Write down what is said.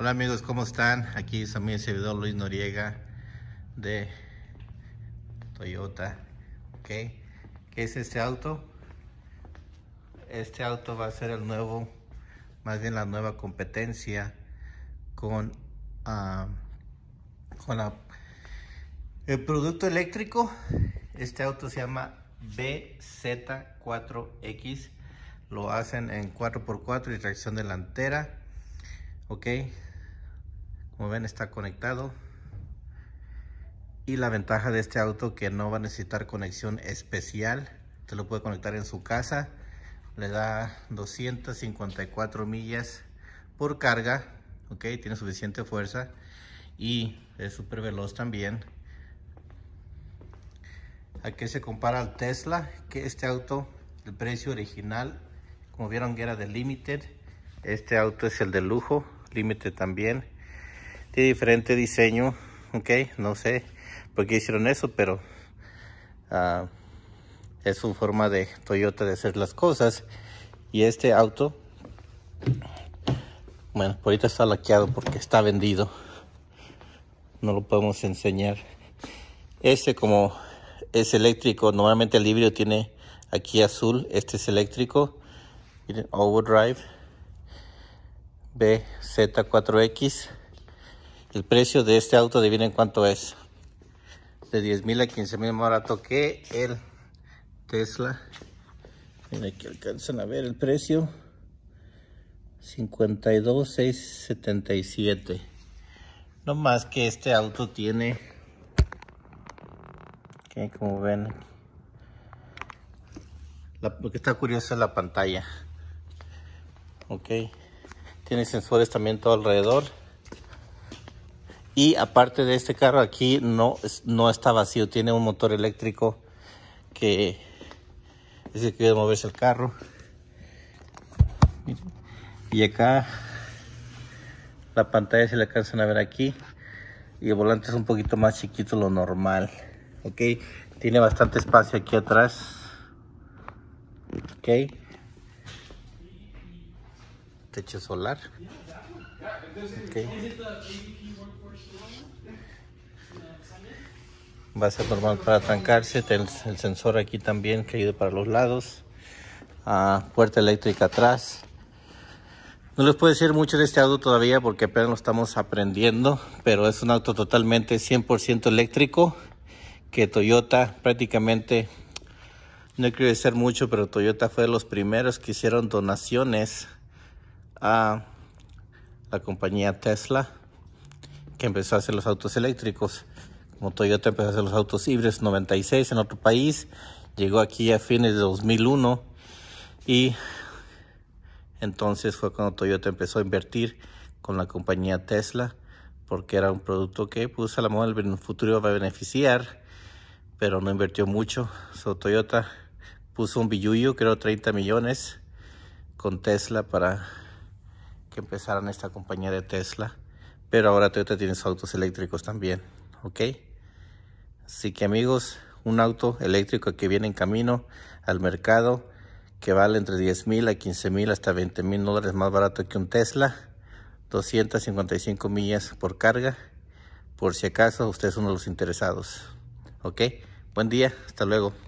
Hola amigos, ¿cómo están? Aquí es mi servidor Luis Noriega de Toyota. ¿Qué es este auto? Este auto va a ser el nuevo, más bien la nueva competencia con, ah, el producto eléctrico. Este auto se llama BZ4X. Lo hacen en 4x4 y tracción delantera. Ok, como ven está conectado. Y la ventaja de este auto que no va a necesitar conexión especial. Usted lo puede conectar en su casa. Le da 254 millas por carga. Ok, tiene suficiente fuerza. Y es súper veloz también. ¿A qué se compara al Tesla? Que este auto, el precio original, como vieron que era de Limited. Este auto es el de lujo, Limited también. Tiene diferente diseño, ok. No sé por qué hicieron eso, pero ah, es su forma de Toyota de hacer las cosas. Y este auto, bueno, por ahorita está laqueado porque está vendido. No lo podemos enseñar. Este como es eléctrico, normalmente el libro tiene aquí azul, este es eléctrico. Miren, overdrive BZ4X el precio de este auto, adivinen cuánto es. De 10.000 a 15 mil más barato que el Tesla. Miren aquí alcanzan a ver el precio. 52,677. No más que este auto tiene. como ven. La, lo que está curioso es la pantalla. Ok. Tiene sensores también todo alrededor. Y aparte de este carro aquí no, no está vacío, tiene un motor eléctrico que es el que mueve moverse el carro. Y acá la pantalla se le alcanzan a ver aquí. Y el volante es un poquito más chiquito lo normal. Ok, tiene bastante espacio aquí atrás. Ok. Techo solar. Va a ser normal para trancarse. El, sensor aquí también caído para los lados. Ah, puerta eléctrica atrás. No les puedo decir mucho de este auto todavía porque apenas lo estamos aprendiendo, pero es un auto totalmente 100% eléctrico que Toyota prácticamente, no quiero decir mucho, pero Toyota fue de los primeros que hicieron donaciones a la compañía Tesla, que empezó a hacer los autos eléctricos. Como Toyota empezó a hacer los autos híbridos 96 en otro país, llegó aquí a fines de 2001 y entonces fue cuando Toyota empezó a invertir con la compañía Tesla porque era un producto que puso a la moda en el futuro va a beneficiar, pero no invirtió mucho. So, Toyota puso un billuyo, creo 30 millones con Tesla para que empezaran esta compañía de Tesla. Pero ahora Toyota tiene sus autos eléctricos también, ¿ok? Así que amigos, un auto eléctrico que viene en camino al mercado que vale entre 10 mil a 15 mil hasta 20 mil dólares más barato que un Tesla 255 millas por carga por si acaso usted es uno de los interesados ok buen día hasta luego